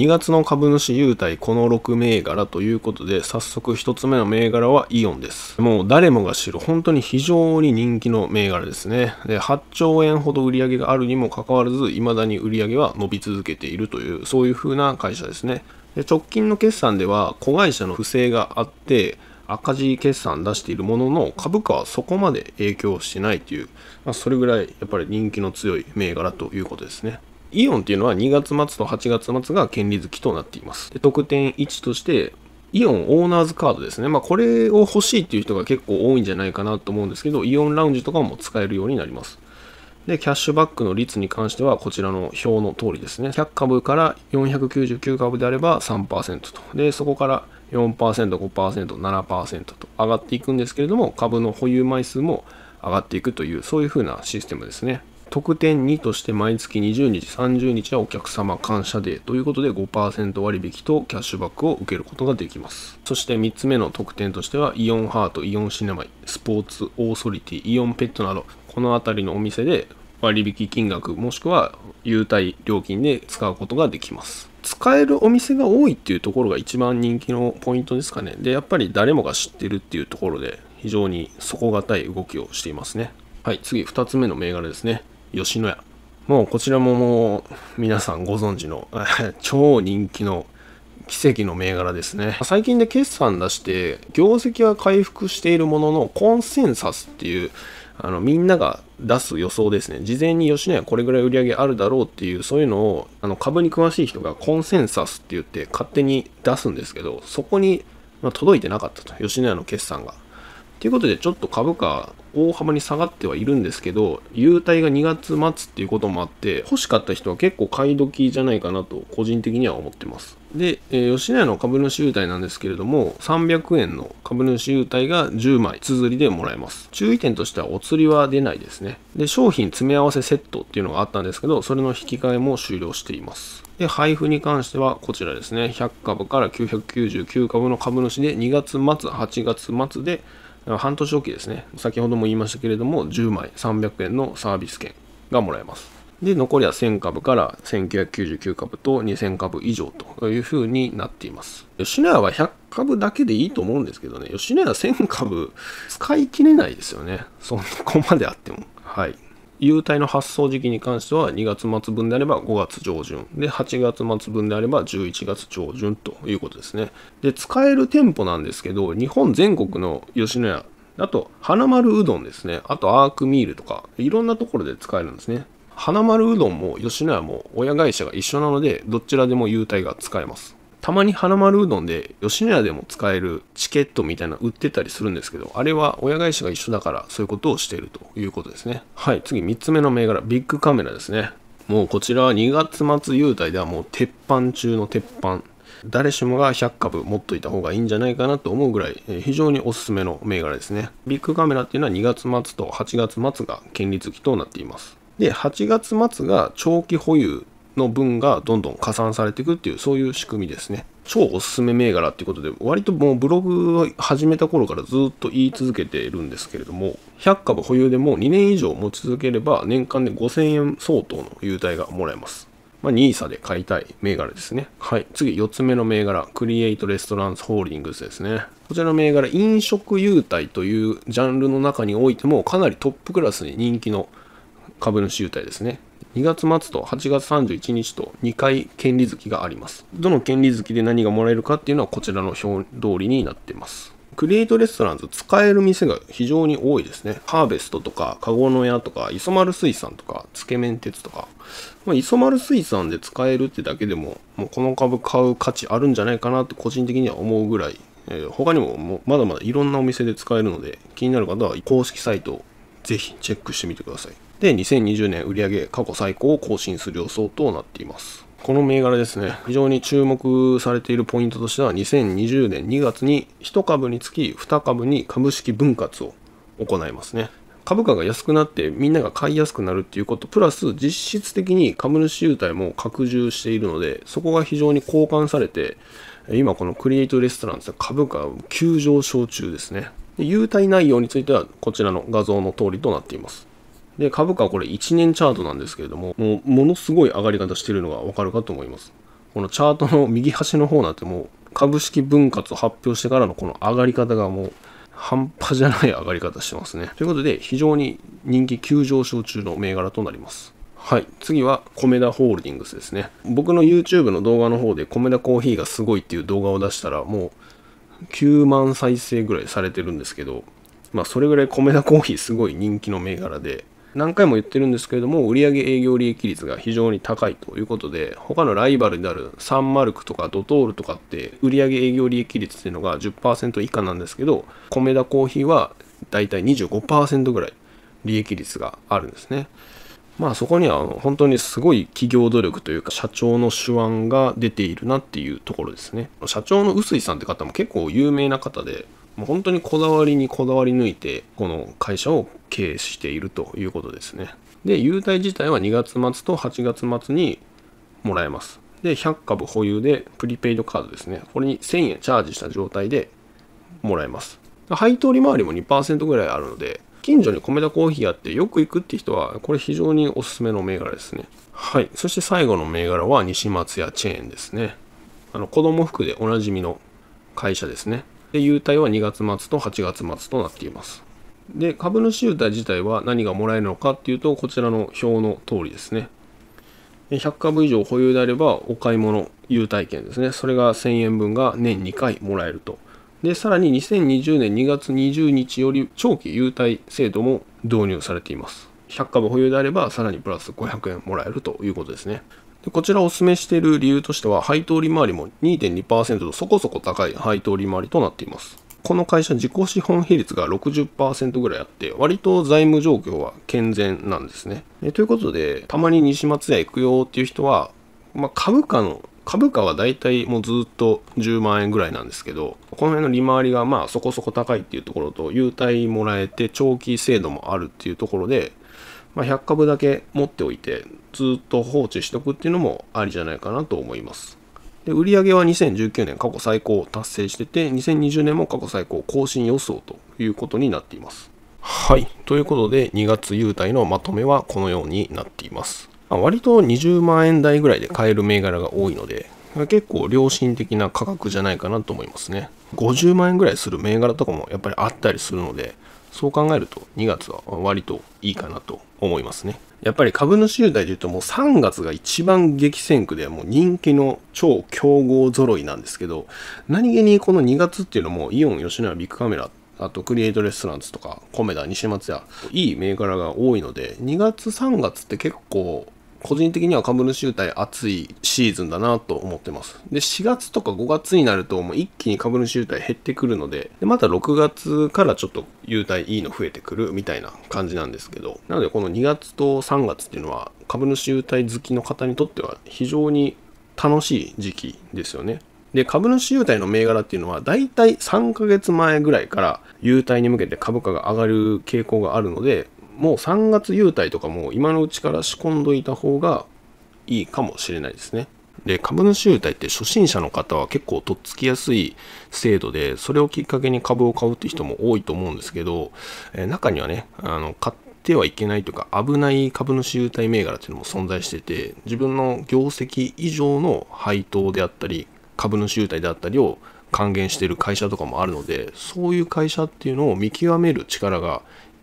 2月の株主優待この6銘柄ということで、早速1つ目の銘柄はイオンです。もう誰もが知る、本当に非常に人気の銘柄ですね。で、8兆円ほど売り上げがあるにもかかわらず、未だに売り上げは伸び続けているという、そういう風な会社ですね。で直近の決算では、子会社の不正があって、赤字決算出しているものの株価はそこまで影響しないという、まあ、それぐらいやっぱり人気の強い銘柄ということですね。イオンっていうのは2月末と8月末が権利月となっています。で特典1として、イオンオーナーズカードですね。まあ、これを欲しいっていう人が結構多いんじゃないかなと思うんですけど、イオンラウンジとかも使えるようになります。で、キャッシュバックの率に関しては、こちらの表の通りですね。100株から499株であれば3%と。で、そこから4%、5%、7%と上がっていくんですけれども、株の保有枚数も上がっていくという、そういうふうなシステムですね。特典2として毎月20日、30日はお客様感謝デーということで5%割引とキャッシュバックを受けることができます。そして3つ目の特典としてはイオンハート、イオンシネマイ、スポーツ、オーソリティ、イオンペットなどこの辺りのお店で割引金額もしくは優待料金で使うことができます。使えるお店が多いっていうところが一番人気のポイントですかね。で、やっぱり誰もが知ってるっていうところで非常に底堅い動きをしていますね。はい、次2つ目の銘柄ですね。吉野家。もうこちらももう皆さんご存知の 超人気の奇跡の銘柄ですね。最近で決算出して、業績は回復しているものの、コンセンサスっていう、あのみんなが出す予想ですね。事前に吉野家これぐらい売り上げあるだろうっていう、そういうのをあの株に詳しい人がコンセンサスって言って勝手に出すんですけど、そこに、ま届いてなかったと。吉野家の決算が。ということで、ちょっと株価、大幅に下がってはいるんですけど、優待が2月末っていうこともあって、欲しかった人は結構買い時じゃないかなと、個人的には思ってます。で、えー、吉野家の株主優待なんですけれども、300円の株主優待が10枚、綴りでもらえます。注意点としては、お釣りは出ないですね。で、商品詰め合わせセットっていうのがあったんですけど、それの引き換えも終了しています。で、配布に関してはこちらですね。100株から999株の株主で2月末、8月末で半年おきですね、先ほども言いましたけれども、10枚300円のサービス券がもらえます。で、残りは1000株から1999株と2000株以上というふうになっています。吉野家は100株だけでいいと思うんですけどね、吉野家1000株使い切れないですよね。そこまであっても。はい。優待の発送時期に関しては2月末分であれば5月上旬で8月末分であれば11月上旬ということですねで使える店舗なんですけど日本全国の吉野家あと花丸うどんですねあとアークミールとかいろんなところで使えるんですね花丸うどんも吉野家も親会社が一緒なのでどちらでも優待が使えますたまに花丸うどんで吉野家でも使えるチケットみたいな売ってたりするんですけど、あれは親会社が一緒だからそういうことをしているということですね。はい、次3つ目の銘柄、ビッグカメラですね。もうこちらは2月末優待ではもう鉄板中の鉄板。誰しもが100株持っといた方がいいんじゃないかなと思うぐらい、非常におすすめの銘柄ですね。ビッグカメラっていうのは2月末と8月末が権利付きとなっています。で、8月末が長期保有の分がどんどん加算されていくっていうそういう仕組みですね超おすすめ銘柄っていうことで割ともうブログを始めた頃からずっと言い続けているんですけれども100株保有でも2年以上持ち続ければ年間で5000円相当の優待がもらえますまあ、NISA で買いたい銘柄ですね。はい。次、4つ目の銘柄、クリエイト・レストランス・ホールディングスですね。こちらの銘柄、飲食優待というジャンルの中においても、かなりトップクラスに人気の株主優待ですね。2月末と8月31日と2回権利月があります。どの権利月で何がもらえるかっていうのはこちらの表通りになってます。クリエイトレストランズ使える店が非常に多いですね。ハーベストとか、カゴの屋とか、磯丸水産とか、つけ麺鉄とか。まあ、磯丸水産で使えるってだけでも、もうこの株買う価値あるんじゃないかなって個人的には思うぐらい、えー、他にももまだまだいろんなお店で使えるので、気になる方は公式サイトをぜひチェックしてみてください。で、2020年売上過去最高を更新する予想となっています。この銘柄ですね、非常に注目されているポイントとしては、2020年2月に1株につき2株に株式分割を行いますね。株価が安くなってみんなが買いやすくなるっていうこと、プラス実質的に株主優待も拡充しているので、そこが非常に好感されて、今このクリエイトレストランです株価急上昇中ですね。優待内容についてはこちらの画像の通りとなっています。で、株価はこれ1年チャートなんですけれども、もうものすごい上がり方してるのがわかるかと思います。このチャートの右端の方なんてもう株式分割を発表してからのこの上がり方がもう半端じゃない上がり方してますね。ということで非常に人気急上昇中の銘柄となります。はい。次は、コメダホールディングスですね。僕の YouTube の動画の方で、コメダコーヒーがすごいっていう動画を出したら、もう、9万再生ぐらいされてるんですけど、まあ、それぐらいコメダコーヒーすごい人気の銘柄で、何回も言ってるんですけれども、売上営業利益率が非常に高いということで、他のライバルであるサンマルクとかドトールとかって、売上営業利益率っていうのが10%以下なんですけど、コメダコーヒーはだいたい25%ぐらい利益率があるんですね。まあそこには本当にすごい企業努力というか社長の手腕が出ているなっていうところですね。社長の臼井さんって方も結構有名な方で、もう本当にこだわりにこだわり抜いて、この会社を経営しているということですね。で、優待自体は2月末と8月末にもらえます。で、100株保有で、プリペイドカードですね。これに1000円チャージした状態でもらえます。配当利回りも2%ぐらいあるので、近所に米田コーヒーあってよく行くって人は、これ非常におすすめの銘柄ですね。はい。そして最後の銘柄は西松屋チェーンですね。あの、子供服でおなじみの会社ですね。で、優待は2月末と8月末となっています。で、株主優待自体は何がもらえるのかっていうと、こちらの表の通りですね。100株以上保有であれば、お買い物優待券ですね。それが1000円分が年2回もらえると。で、さらに2020年2月20日より長期優待制度も導入されています。100株保有であれば、さらにプラス500円もらえるということですね。でこちらをお勧めしている理由としては、配当利回りも2.2%とそこそこ高い配当利回りとなっています。この会社自己資本比率が60%ぐらいあって、割と財務状況は健全なんですね。ということで、たまに西松屋行くよっていう人は、まあ、株価の、株価は大体もうずっと10万円ぐらいなんですけど、この辺の利回りがまあそこそこ高いっていうところと、優待もらえて長期制度もあるっていうところで、まあ、100株だけ持っておいて、ずっと放置しておくっていうのもありじゃないかなと思います。で売上は2019年過去最高を達成してて、2020年も過去最高更新予想ということになっています。はい。ということで、2月優待のまとめはこのようになっています。まあ、割と20万円台ぐらいで買える銘柄が多いので、結構良心的な価格じゃないかなと思いますね。50万円ぐらいする銘柄とかもやっぱりあったりするので、そう考えると2月は割といいかなと思いますね。やっぱり株主優待でいうともう3月が一番激戦区でもう人気の超強豪揃いなんですけど、何気にこの2月っていうのもイオン、吉野家、ビッグカメラ、あとクリエイトレストランズとか、コメダ、西松屋、いい銘柄が多いので、2月3月って結構個人的には株主優待熱いシーズンだなと思ってます。で、4月とか5月になるともう一気に株主優待減ってくるので、でまた6月からちょっと優待いいの増えてくるみたいな感じなんですけど、なのでこの2月と3月っていうのは株主優待好きの方にとっては非常に楽しい時期ですよね。で、株主優待の銘柄っていうのは、だいたい3ヶ月前ぐらいから優待に向けて株価が上がる傾向があるので、もう3月優待とかも今のうちから仕込んどいた方がいいかもしれないですね。で、株主優待って初心者の方は結構とっつきやすい制度で、それをきっかけに株を買うって人も多いと思うんですけど、え中にはね、あの、買ってはいけないというか危ない株主優待銘柄っていうのも存在してて、自分の業績以上の配当であったり、株主優待であったりを還元している会社とかもあるので、そういう会社っていうのを見極める力が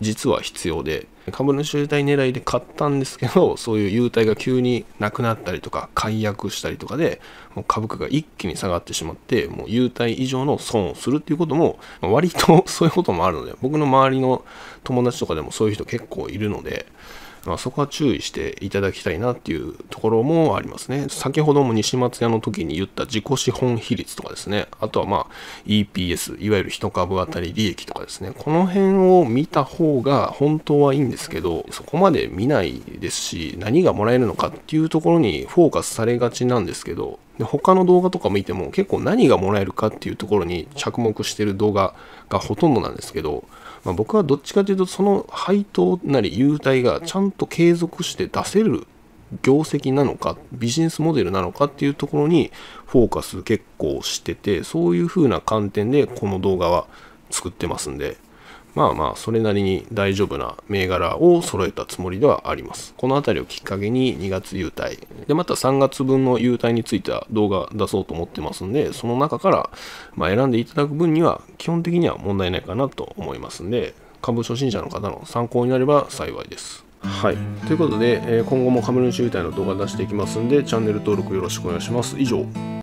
実は必要で株主優待狙いで買ったんですけど そういう優待が急になくなったりとか解約したりとかでもう株価が一気に下がってしまってもう優待以上の損をするっていうことも割と そういうこともあるので僕の周りの友達とかでもそういう人結構いるのでまあ、そこは注意していただきたいなっていうところもありますね。先ほども西松屋の時に言った自己資本比率とかですね、あとはまあ EPS、いわゆる1株当たり利益とかですね、この辺を見た方が本当はいいんですけど、そこまで見ないですし、何がもらえるのかっていうところにフォーカスされがちなんですけど、で他の動画とか見ても結構何がもらえるかっていうところに着目してる動画がほとんどなんですけどまあ、僕はどっちかというとその配当なり優待がちゃんと継続して出せる業績なのかビジネスモデルなのかっていうところにフォーカス結構しててそういう風な観点でこの動画は作ってますんでまあまあ、それなりに大丈夫な銘柄を揃えたつもりではあります。このあたりをきっかけに2月優待。で、また3月分の優待については動画出そうと思ってますんで、その中から、まあ、選んでいただく分には、基本的には問題ないかなと思いますんで、株初心者の方の参考になれば幸いです。はい、ということで、え今後も株主優待の動画出していきますんで、チャンネル登録よろしくお願いします。以上。